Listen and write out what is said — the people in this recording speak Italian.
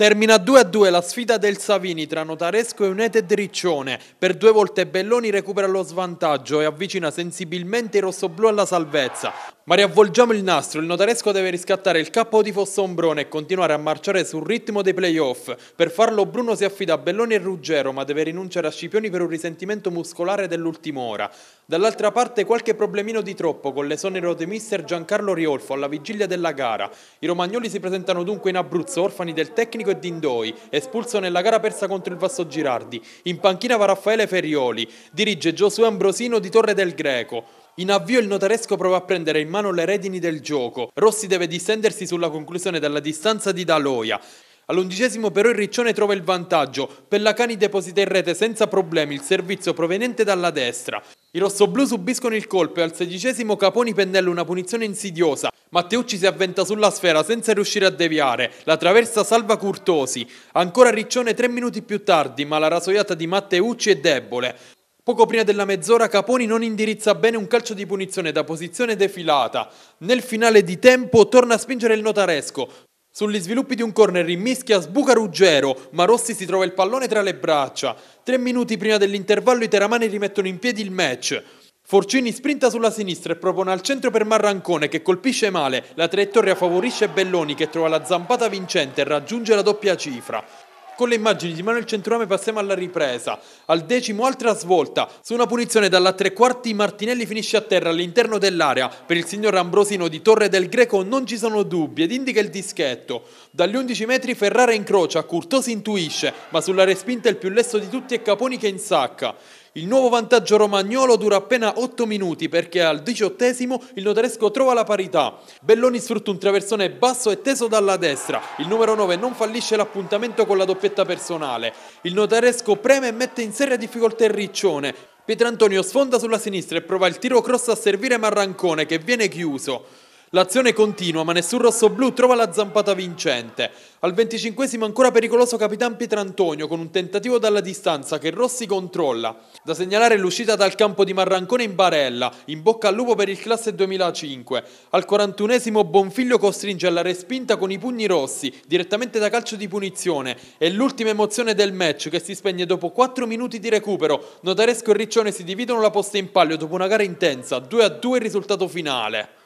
Termina 2-2 a la sfida del Savini tra Notaresco e United Riccione. Per due volte Belloni recupera lo svantaggio e avvicina sensibilmente i rossoblù alla salvezza. Ma riavvolgiamo il nastro, il Notaresco deve riscattare il capo di Fossombrone e continuare a marciare sul ritmo dei playoff. Per farlo Bruno si affida a Belloni e Ruggero, ma deve rinunciare a Scipioni per un risentimento muscolare dell'ultima ora. Dall'altra parte qualche problemino di troppo con l'esonero di mister Giancarlo Riolfo alla vigilia della gara. I romagnoli si presentano dunque in Abruzzo, orfani del tecnico Domenico e Dindoi, espulso nella gara persa contro il Vasso Girardi. In panchina va Raffaele Ferrioli, dirige Giosuè Ambrosino di Torre del Greco. In avvio il notaresco prova a prendere in mano le redini del gioco. Rossi deve distendersi sulla conclusione della distanza di Daloia. All'undicesimo però il Riccione trova il vantaggio, Pellacani deposita in rete senza problemi il servizio proveniente dalla destra. I rossoblù subiscono il colpo e al sedicesimo Caponi pennella una punizione insidiosa. Matteucci si avventa sulla sfera senza riuscire a deviare, la traversa salva Curtosi, ancora Riccione tre minuti più tardi ma la rasoiata di Matteucci è debole. Poco prima della mezz'ora Caponi non indirizza bene un calcio di punizione da posizione defilata. Nel finale di tempo torna a spingere il notaresco. Sugli sviluppi di un corner in mischia sbuca Ruggero, ma Rossi si trova il pallone tra le braccia. Tre minuti prima dell'intervallo i teramani rimettono in piedi il match. Forcini sprinta sulla sinistra e propone al centro per Marrancone che colpisce male, la traiettoria favorisce Belloni che trova la zampata vincente e raggiunge la doppia cifra. Con le immagini di mano il Centrome passiamo alla ripresa. Al decimo altra svolta, su una punizione dalla tre quarti Martinelli finisce a terra all'interno dell'area. Per il signor Ambrosino di Torre del Greco non ci sono dubbi ed indica il dischetto. Dagli 11 metri Ferrara incrocia, Curtosi intuisce, ma sulla respinta il più lesso di tutti è Caponi che insacca. Il nuovo vantaggio romagnolo dura appena 8 minuti perché al diciottesimo il notaresco trova la parità. Belloni sfrutta un traversone basso e teso dalla destra. Il numero 9 non fallisce l'appuntamento con la doppietta personale. Il notaresco preme e mette in seria difficoltà il riccione. Pietrantonio sfonda sulla sinistra e prova il tiro cross a servire Marrancone che viene chiuso. L'azione continua, ma nessun rosso-blu trova la zampata vincente. Al venticinquesimo ancora pericoloso Capitan Pietrantonio con un tentativo dalla distanza che Rossi controlla. Da segnalare l'uscita dal campo di Marrancone in Barella, in bocca al lupo per il classe 2005. Al quarantunesimo Bonfiglio costringe alla respinta con i pugni rossi, direttamente da calcio di punizione. È l'ultima emozione del match che si spegne dopo 4 minuti di recupero. Notaresco e Riccione si dividono la posta in palio dopo una gara intensa, 2-2 il risultato finale.